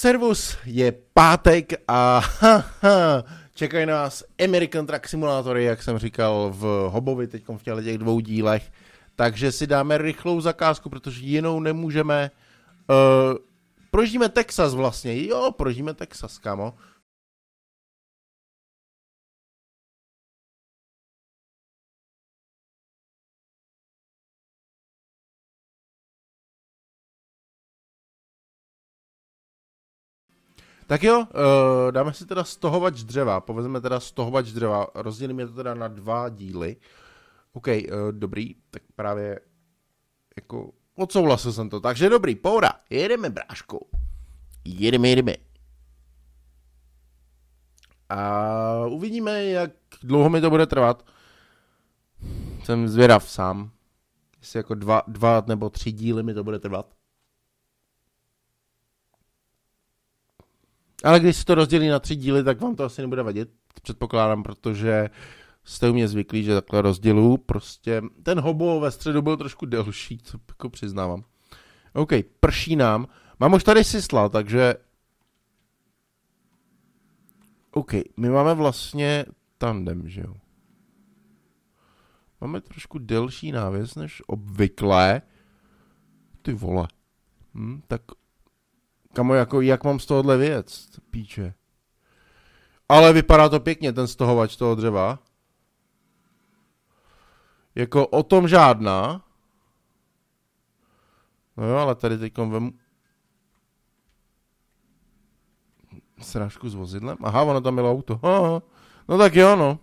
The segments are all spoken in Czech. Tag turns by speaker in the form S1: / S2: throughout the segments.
S1: Servus, je pátek a ha, ha, čekají nás American Truck Simulatory, jak jsem říkal v Hobovi teď v těle těch dvou dílech. Takže si dáme rychlou zakázku, protože jinou nemůžeme. Uh, prožíme Texas vlastně, jo, prožíme Texas, kamo. Tak jo, eh, dáme si teda stohovač dřeva, Povezeme teda stohovač dřeva, rozdělíme to teda na dva díly. OK, eh, dobrý, tak právě jako odsouhlasil jsem to, takže dobrý, poura, jedeme brášku. Jedeme, jedeme. A uvidíme, jak dlouho mi to bude trvat. Jsem zvědav sám, jestli jako dva, dva nebo tři díly mi to bude trvat. Ale když se to rozdělí na tři díly, tak vám to asi nebude vadit, předpokládám, protože jste u mě zvyklí, že takhle rozdělu. Prostě ten hobo ve středu byl trošku delší, to jako přiznávám. OK, prší nám. Mám už tady sisla, takže... OK, my máme vlastně tandem, že jo? Máme trošku delší návěs než obvykle. Ty vole. Hm, tak Kamo, jako, jak mám z tohohle věc, píče. Ale vypadá to pěkně, ten stohovač toho dřeva. Jako o tom žádná. No jo, ale tady teďkom vem... Srážku s vozidlem? Aha, ono tam bylo auto. Aha. No tak jo, no.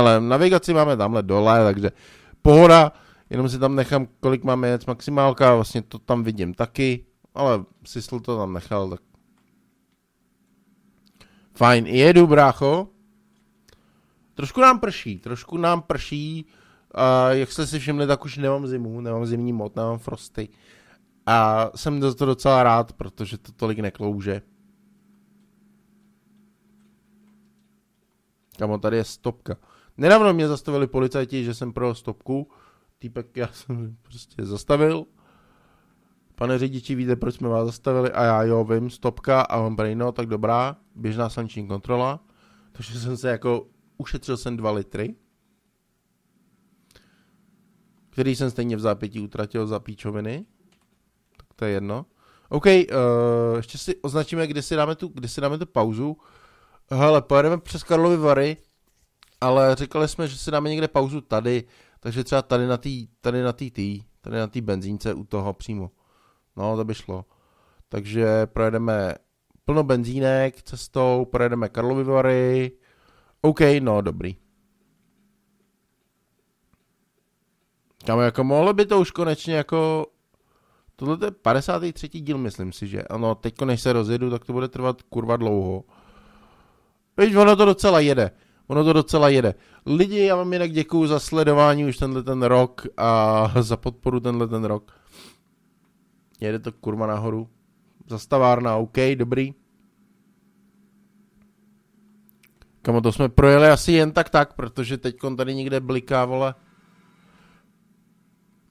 S1: Ale navigaci máme tamhle dole, takže pohoda. Jenom si tam nechám, kolik máme jet maximálka, vlastně to tam vidím taky ale Sisl to tam nechal, tak fajn, jedu, brácho. Trošku nám prší, trošku nám prší, a jak jste si všimli, tak už nemám zimu, nemám zimní mod, nemám frosty. A jsem za to docela rád, protože to tolik neklouže. Kamo, tady je stopka. Nedávno mě zastavili policajti, že jsem pro stopku. Týpek já jsem prostě zastavil pane řidiči, víte, proč jsme vás zastavili? A já, jo, vím, stopka. A on prý, no, tak dobrá, běžná sanční kontrola. Takže jsem se jako, ušetřil jsem dva litry, který jsem stejně v zápětí utratil za píčoviny. Tak to je jedno. OK, uh, ještě si označíme, kde si dáme tu, kde si dáme tu pauzu. Hele, pojedeme přes Karlovy Vary, ale říkali jsme, že si dáme někde pauzu tady, takže třeba tady na té tady na tý, tý, tady na tý benzínce u toho přímo. No, to by šlo. Takže projedeme plno benzínek cestou, projedeme Karlovy Vary. OK, no, dobrý. Kam jako mohlo by to už konečně jako... Tohle je 53. díl, myslím si, že. Ano, teď než se rozjedu, tak to bude trvat kurva dlouho. Víš, ono to docela jede. Ono to docela jede. Lidi, já vám jinak děkuju za sledování už tenhle ten rok a za podporu tenhle ten rok jede to kurva nahoru. Zastavárna, OK, dobrý. Kamo, to jsme projeli asi jen tak tak, protože teď tady někde bliká, vole.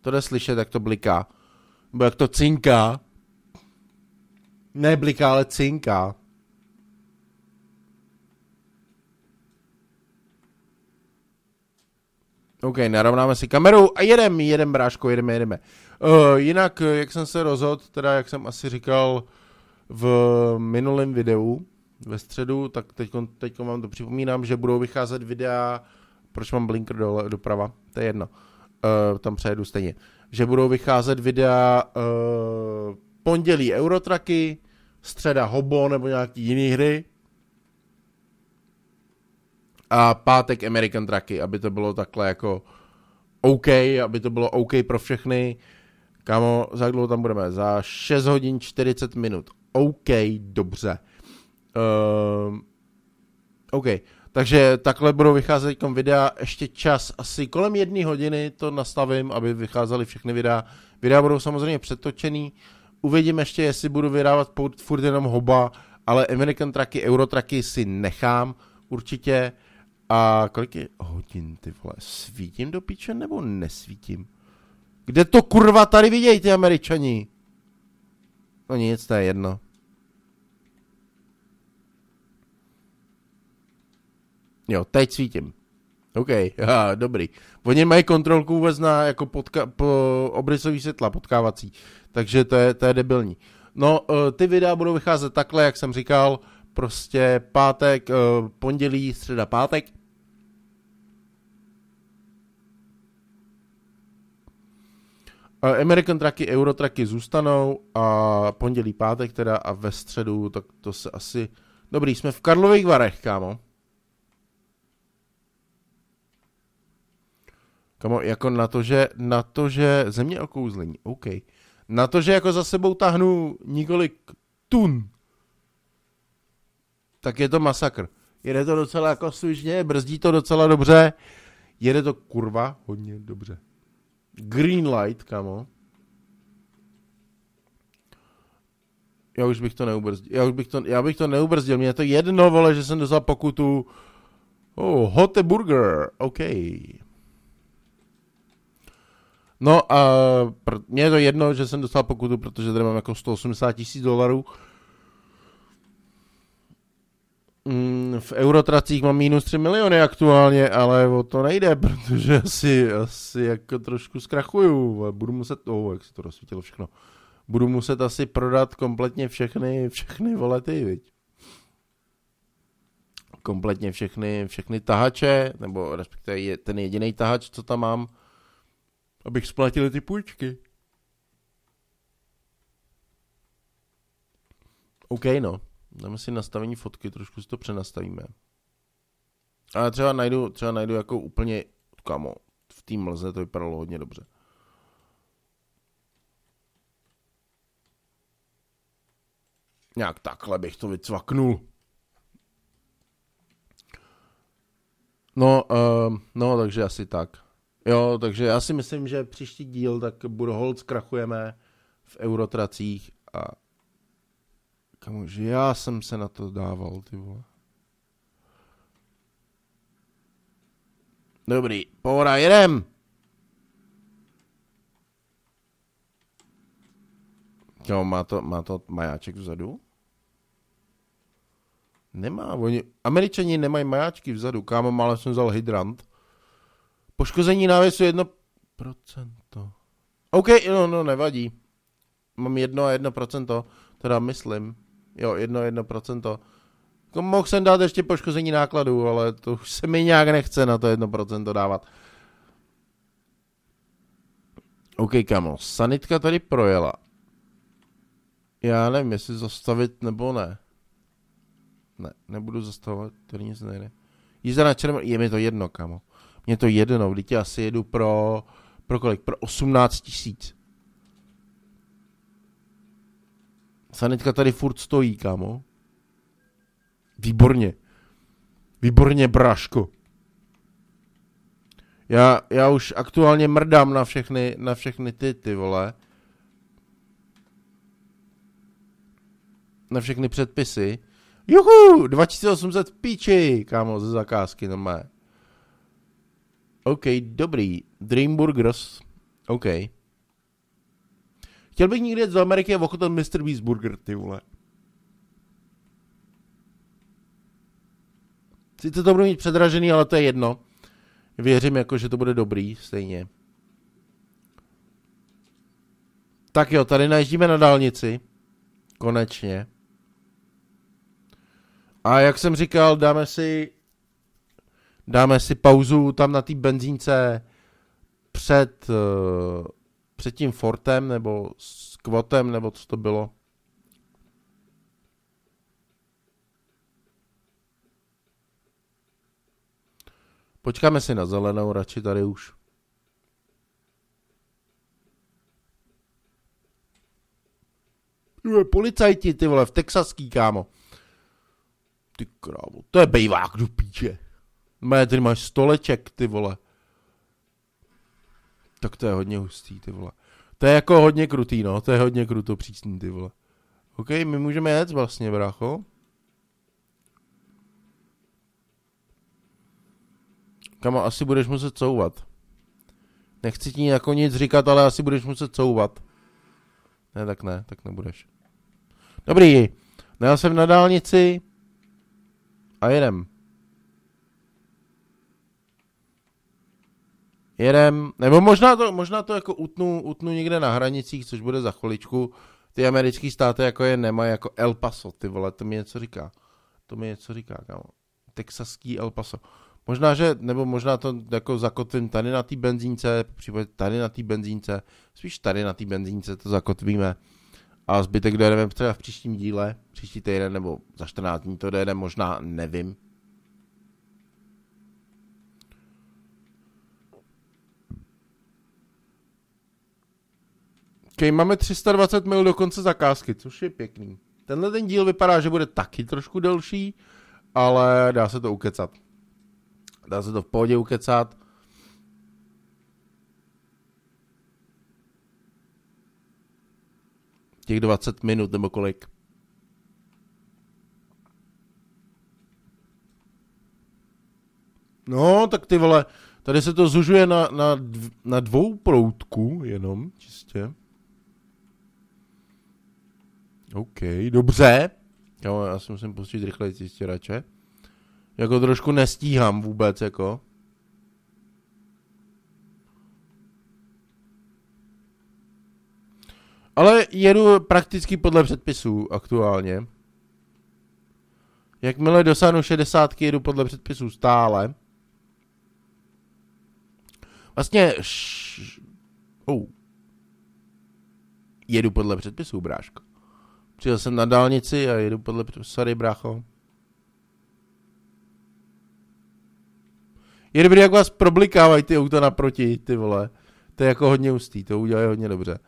S1: To jde slyšet, jak to bliká. Nebo jak to cinká. Ne bliká, ale cinká. OK, narovnáme si kameru a jedem, jedem, bráško, jedeme, jedeme. Uh, jinak, eh, jak jsem se rozhodl, teda jak jsem asi říkal v minulém videu ve středu, tak teď vám to připomínám, že budou vycházet videa, proč mám blinker dole, doprava, to je jedno, uh, tam přejedu stejně, že budou vycházet videa uh, pondělí Eurotraky, středa Hobo nebo nějaký jiný hry, a pátek American Trucky, aby to bylo takhle jako OK, aby to bylo OK pro všechny. Kámo, za dlouho tam budeme? Za 6 hodin 40 minut. OK, dobře. Uh, OK, takže takhle budou vycházet kom videa ještě čas. Asi kolem jedné hodiny to nastavím, aby vycházely všechny videa. Videa budou samozřejmě přetočený. Uvidím ještě, jestli budu vydávat furt jenom hoba, ale American Euro Trucky si nechám určitě. A kolik je hodin, ty vole? Svítím do píče nebo nesvítím? Kde to kurva tady vidějí ty američani? No nic, to je jedno. Jo, teď svítím. OK, aha, dobrý. Oni mají kontrolku vůbec na jako podka- po obrysový světla potkávací, takže to je, to je debilní. No, eh, ty videa budou vycházet takhle, jak jsem říkal, prostě pátek, eh, pondělí, středa, pátek. Eh, American tracky, Euro tracky zůstanou a pondělí, pátek teda a ve středu, tak to se asi... Dobrý, jsme v Karlových Varech, kámo. Kamo, jako na to, že, na to, že země okouzlení, OK. Na to, že jako za sebou tahnu několik tun, tak je to masakr. Jede to docela jako svižně, brzdí to docela dobře, jede to kurva hodně dobře. Greenlight, kamo. Já už bych to neubrzdil. Já, už bych to, já bych to neubrzdil. Mě je to jedno, vole, že jsem dostal pokutu. Oh, hot Burger. OK. No a pr- mě je to jedno, že jsem dostal pokutu, protože tady mám jako 180 tisíc dolarů. v eurotracích mám minus 3 miliony aktuálně, ale o to nejde, protože asi, asi jako trošku zkrachuju. Budu muset, oh, jak se to rozsvítilo všechno. Budu muset asi prodat kompletně všechny, všechny volety, viď? Kompletně všechny, všechny tahače, nebo respektive je ten jediný tahač, co tam mám, abych splatil ty půjčky. OK, no. Dáme si nastavení fotky, trošku si to přenastavíme. A třeba najdu, třeba najdu jako úplně, kamo, v té mlze to vypadalo hodně dobře. Nějak takhle bych to vycvaknul. No, uh, no, takže asi tak. Jo, takže já si myslím, že příští díl tak Burholc krachujeme v eurotracích a Kamu, že já jsem se na to dával, ty vole. Dobrý, pohora, jedem! Jo, má to, má to majáček vzadu? Nemá, oni, američani nemají majáčky vzadu, kámo, málo jsem vzal hydrant. Poškození návěsu procento. OK, no, no, nevadí. Mám jedno a procento, teda myslím. Jo, jedno, jedno procento. Jako mohl jsem dát ještě poškození nákladů, ale to už se mi nějak nechce na to jedno procento dávat. OK, kamo, sanitka tady projela. Já nevím, jestli zastavit nebo ne. Ne, nebudu zastavovat, tady nic nejde. Jízda na červenou, je mi to jedno, kamo. Mně to jedno, vždyť já asi jedu pro, pro kolik, pro 18 tisíc. Sanitka tady furt stojí, kámo. Výborně. Výborně, bráško. Já, já už aktuálně mrdám na všechny, na všechny ty, ty vole. Na všechny předpisy. Juhu, 2800 píči, kámo, ze zakázky, no má. OK, dobrý. Dream Burgers. OK. Chtěl bych někdy jít do Ameriky a ochotat Mr. Beast Burger, ty vole. Sice to budu mít předražený, ale to je jedno. Věřím jako, že to bude dobrý, stejně. Tak jo, tady najíždíme na dálnici. Konečně. A jak jsem říkal, dáme si dáme si pauzu tam na té benzínce před uh, před tím Fortem nebo s Kvotem, nebo co to bylo? Počkáme si na zelenou, radši tady už. Policajti, ty vole, v texaský, kámo. Ty krávo, to je bejvák do píče. Mé, ty máš stoleček, ty vole. Tak to je hodně hustý, ty vole. To je jako hodně krutý, no, to je hodně kruto přísný, ty vole. OK, my můžeme jet vlastně, brácho. Kamo, asi budeš muset couvat. Nechci ti jako nic říkat, ale asi budeš muset couvat. Ne, tak ne, tak nebudeš. Dobrý, no, já jsem na dálnici a jedem. jedem, nebo možná to, možná to jako utnu, utnu někde na hranicích, což bude za chviličku. Ty americké státy jako je nemají, jako El Paso, ty vole, to mi něco říká. To mi něco říká, kámo. Texaský El Paso. Možná, že, nebo možná to jako zakotvím tady na té benzínce, případně tady na té benzínce, spíš tady na té benzínce to zakotvíme. A zbytek dojedeme třeba v příštím díle, příští týden nebo za 14 dní to dojedeme, možná nevím. Okay, máme 320 mil do konce zakázky, což je pěkný. Tenhle ten díl vypadá, že bude taky trošku delší, ale dá se to ukecat. Dá se to v pohodě ukecat. Těch 20 minut nebo kolik. No, tak ty vole, tady se to zužuje na, na, dv, na dvou proutku jenom, čistě. OK, dobře. Jo, já si musím pustit rychleji zjistěrače. Jako trošku nestíhám vůbec, jako. Ale jedu prakticky podle předpisů aktuálně. Jakmile dosáhnu 60, jedu podle předpisů stále. Vlastně... Š... Oh. Jedu podle předpisů, bráško. Přijel jsem na dálnici a jedu podle sady, brácho. Je dobrý, jak vás problikávají ty auta naproti, ty vole. To je jako hodně ústý, to udělají hodně dobře.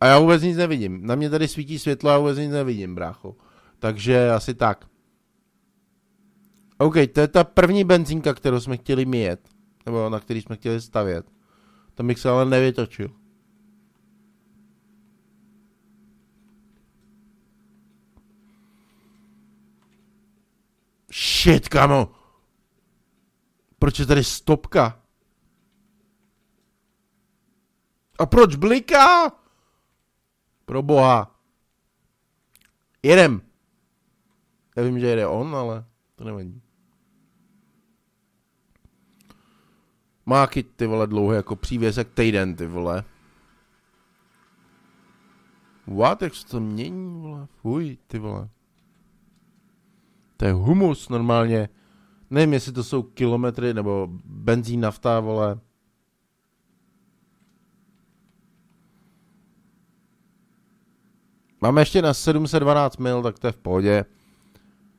S1: A já vůbec nic nevidím. Na mě tady svítí světlo a vůbec nic nevidím, brácho. Takže asi tak. OK, to je ta první benzínka, kterou jsme chtěli mít. Nebo na který jsme chtěli stavět. Tam bych se ale nevytočil. Shit, kamo. Proč je tady stopka? A proč bliká? Pro boha. Jedem. Já vím, že jede on, ale to nevadí. Máky ty vole dlouhé jako přívěsek týden ty vole. What, jak se to mění vole, fuj ty vole. To je humus normálně. Nevím, jestli to jsou kilometry nebo benzín, nafta, vole. Máme ještě na 712 mil, tak to je v pohodě.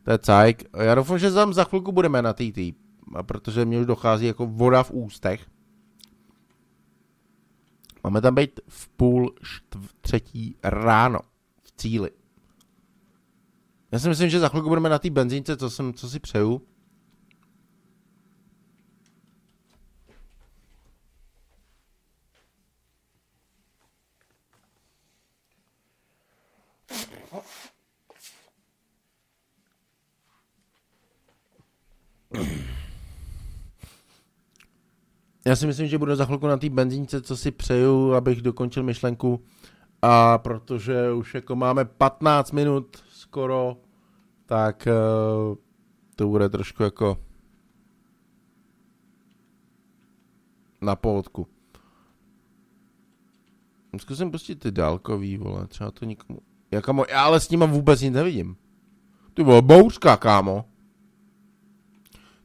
S1: To je cajk. Já doufám, že tam za chvilku budeme na TT, protože mě už dochází jako voda v ústech. Máme tam být v půl třetí ráno v cíli. Já si myslím, že za chvilku budeme na té benzínce, co, jsem, co si přeju. Já si myslím, že budu za chvilku na té benzínce, co si přeju, abych dokončil myšlenku. A protože už jako máme 15 minut skoro, tak eh, to bude trošku jako na pohodku. Zkusím pustit ty dálkový, vole, třeba to nikomu... Já, kamo, já ale s nima vůbec nic nevidím. Ty vole, bouřka, kámo.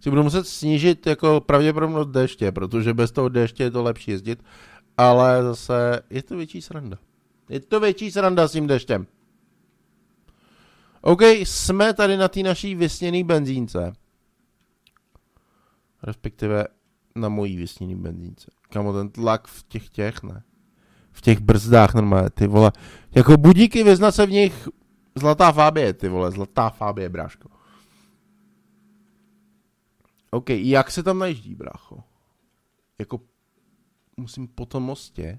S1: Si budu muset snížit jako pravděpodobnost deště, protože bez toho deště je to lepší jezdit. Ale zase je to větší sranda. Je to větší sranda s tím deštěm. OK, jsme tady na té naší vysněné benzínce. Respektive na mojí vysněné benzínce. Kamo, ten tlak v těch těch, ne? V těch brzdách normálně, ty vole. Jako budíky vyzna se v nich zlatá fábie, ty vole, zlatá fábie, bráško. OK, jak se tam najíždí, brácho? Jako musím po tom mostě.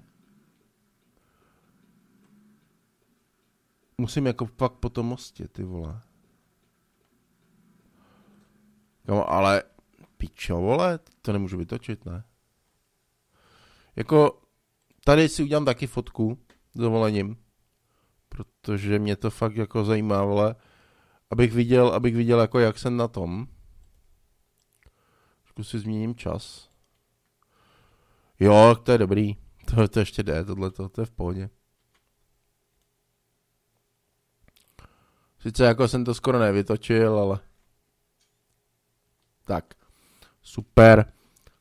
S1: musím jako fakt po tom mostě, ty vole. No, ale pičo, vole, to nemůžu vytočit, ne? Jako, tady si udělám taky fotku s dovolením, protože mě to fakt jako zajímá, vole, abych viděl, abych viděl jako jak jsem na tom. Trošku si změním čas. Jo, to je dobrý, to, to ještě jde, tohle to je v pohodě. Sice jako jsem to skoro nevytočil, ale... Tak. Super.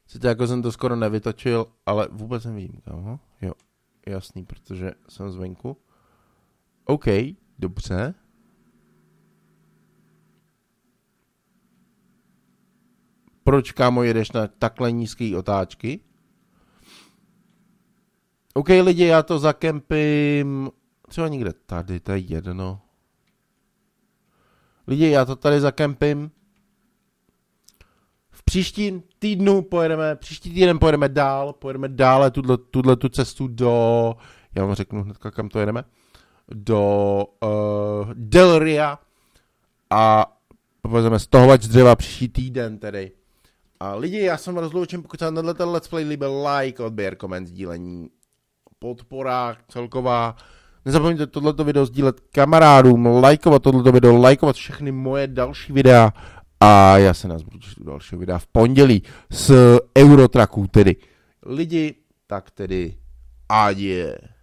S1: Sice jako jsem to skoro nevytočil, ale vůbec nevím, kam Jo, jasný, protože jsem zvenku. OK, dobře. Proč, kámo, jedeš na takhle nízké otáčky? OK, lidi, já to zakempím třeba někde tady, to je jedno. Lidi, já to tady zakempím. V příštím týdnu pojedeme, příští týden pojedeme dál, pojedeme dále tuto, tuto tu cestu do, já vám řeknu hned, kam to jedeme, do uh, eh, Delria a povedeme stohovač z dřeva příští týden tedy. A lidi, já jsem rozloučen, pokud se tenhle let's play líbil, like, odběr, koment, sdílení, podpora celková. Nezapomeňte tohleto video sdílet kamarádům, lajkovat tohleto video, lajkovat všechny moje další videa a já se nás budu těšit dalšího videa v pondělí s Eurotraků tedy. Lidi, tak tedy a je.